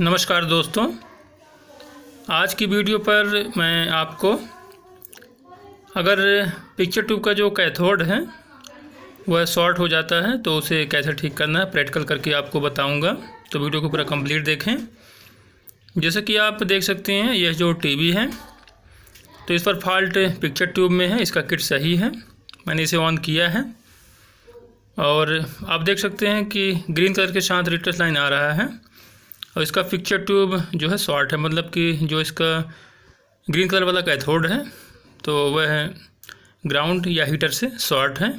नमस्कार दोस्तों आज की वीडियो पर मैं आपको अगर पिक्चर ट्यूब का जो कैथोड है वह शॉर्ट हो जाता है तो उसे कैसे ठीक करना है प्रैक्टिकल करके आपको बताऊंगा तो वीडियो को पूरा कंप्लीट देखें जैसे कि आप देख सकते हैं यह जो टीवी है तो इस पर फॉल्ट पिक्चर ट्यूब में है इसका किट सही है मैंने इसे ऑन किया है और आप देख सकते हैं कि ग्रीन कलर के साथ रिटर्स लाइन आ रहा है और इसका फिक्चर ट्यूब जो है शॉर्ट है मतलब कि जो इसका ग्रीन कलर वाला कैथोड है तो वह ग्राउंड या हीटर से शॉर्ट है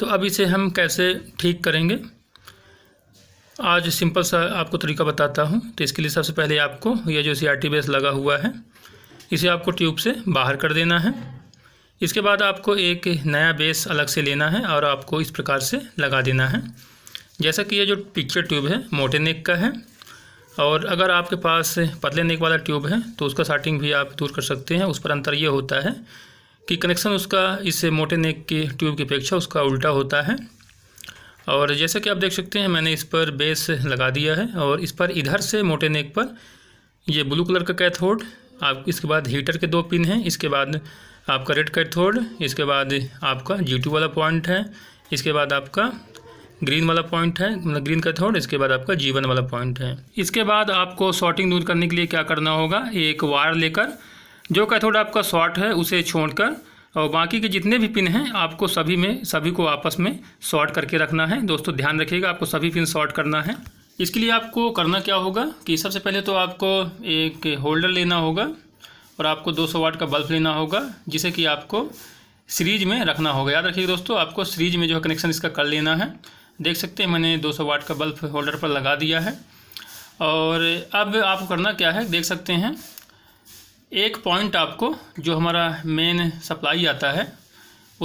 तो अब इसे हम कैसे ठीक करेंगे आज सिंपल सा आपको तरीका बताता हूँ तो इसके लिए सबसे पहले आपको यह जो सी आर टी बेस लगा हुआ है इसे आपको ट्यूब से बाहर कर देना है इसके बाद आपको एक नया बेस अलग से लेना है और आपको इस प्रकार से लगा देना है जैसा कि ये जो पिक्चर ट्यूब है मोटे नेक का है और अगर आपके पास पतले नेक वाला ट्यूब है तो उसका साटिंग भी आप दूर कर सकते हैं उस पर अंतर ये होता है कि कनेक्शन उसका इस मोटे नेक के ट्यूब की अपेक्षा उसका उल्टा होता है और जैसा कि आप देख सकते हैं मैंने इस पर बेस लगा दिया है और इस पर इधर से मोटे नेक पर ये ब्लू कलर का कैथोड आप इसके बाद हीटर के दो पिन हैं इसके बाद आपका रेड कैथोड इसके बाद आपका जी वाला पॉइंट है इसके बाद आपका ग्रीन वाला पॉइंट है मतलब ग्रीन का थर्ड इसके बाद आपका जीवन वाला पॉइंट है इसके बाद आपको शॉर्टिंग दूर करने के लिए क्या करना होगा एक वायर लेकर जो कैथोड आपका शॉर्ट है उसे छोड़कर और बाकी के जितने भी पिन हैं आपको सभी में सभी को आपस में शॉर्ट करके रखना है दोस्तों ध्यान रखिएगा आपको सभी पिन शॉर्ट करना है इसके लिए आपको करना क्या होगा कि सबसे पहले तो आपको एक होल्डर लेना होगा और आपको 200 वाट का बल्ब लेना होगा जिसे कि आपको सीरीज में रखना होगा याद रखिए दोस्तों आपको सीरीज में जो है कनेक्शन इसका कर लेना है देख सकते हैं मैंने 200 वाट का बल्ब होल्डर पर लगा दिया है और अब आपको करना क्या है देख सकते हैं एक पॉइंट आपको जो हमारा मेन सप्लाई आता है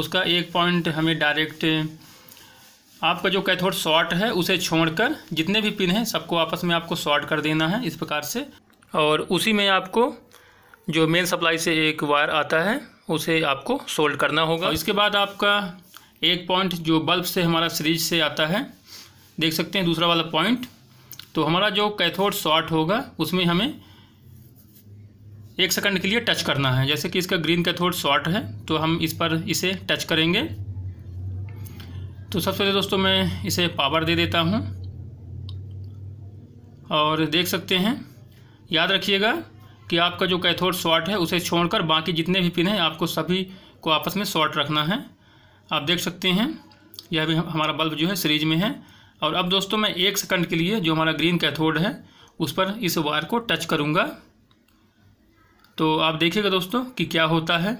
उसका एक पॉइंट हमें डायरेक्ट आपका जो कैथोड शॉर्ट है उसे छोड़कर जितने भी पिन हैं सबको आपस में आपको शॉर्ट कर देना है इस प्रकार से और उसी में आपको जो मेन सप्लाई से एक वायर आता है उसे आपको सोल्ड करना होगा इसके बाद आपका एक पॉइंट जो बल्ब से हमारा सीरीज से आता है देख सकते हैं दूसरा वाला पॉइंट तो हमारा जो कैथोड शॉर्ट होगा उसमें हमें एक सेकंड के लिए टच करना है जैसे कि इसका ग्रीन कैथोड शॉर्ट है तो हम इस पर इसे टच करेंगे तो सबसे पहले दोस्तों मैं इसे पावर दे देता हूँ और देख सकते हैं याद रखिएगा कि आपका जो कैथोड शॉर्ट है उसे छोड़कर बाकी जितने भी पिन हैं आपको सभी को आपस में शॉर्ट रखना है आप देख सकते हैं यह भी हमारा बल्ब जो है सीरीज में है और अब दोस्तों मैं एक सेकंड के लिए जो हमारा ग्रीन कैथोड है उस पर इस वायर को टच करूँगा तो आप देखिएगा दोस्तों कि क्या होता है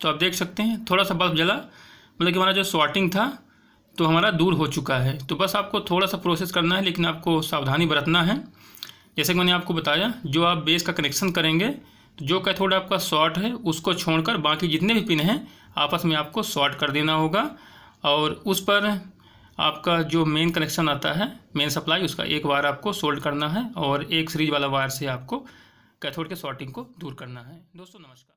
तो आप देख सकते हैं थोड़ा सा बल्ब जला मतलब कि हमारा जो शॉर्टिंग था तो हमारा दूर हो चुका है तो बस आपको थोड़ा सा प्रोसेस करना है लेकिन आपको सावधानी बरतना है जैसे कि मैंने आपको बताया जो आप बेस का कनेक्शन करेंगे जो कैथोड आपका शॉर्ट है उसको छोड़कर बाकी जितने भी पिन हैं आपस में आपको शॉर्ट कर देना होगा और उस पर आपका जो मेन कनेक्शन आता है मेन सप्लाई उसका एक वायर आपको सोल्ड करना है और एक सीरीज वाला वायर से आपको कैथोड के शॉर्टिंग को दूर करना है दोस्तों नमस्कार